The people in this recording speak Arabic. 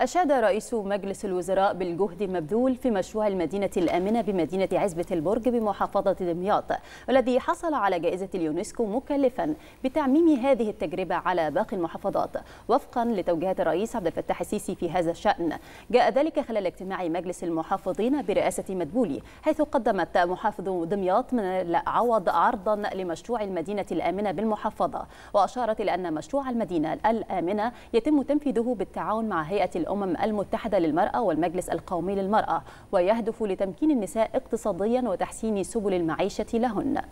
أشاد رئيس مجلس الوزراء بالجهد المبذول في مشروع المدينة الآمنة بمدينة عزبة البرج بمحافظة دمياط والذي حصل على جائزة اليونسكو مكلفا بتعميم هذه التجربة على باقي المحافظات وفقا لتوجيهات الرئيس عبد الفتاح السيسي في هذا الشأن جاء ذلك خلال اجتماع مجلس المحافظين برئاسة مدبولي حيث قدمت محافظ دمياط من عوض عرضا لمشروع المدينة الآمنة بالمحافظة وأشارت إلى أن مشروع المدينة الآمنة يتم تنفيذه بالتعاون مع هيئة الأمم المتحدة للمرأة والمجلس القومي للمرأة ويهدف لتمكين النساء اقتصاديا وتحسين سبل المعيشة لهن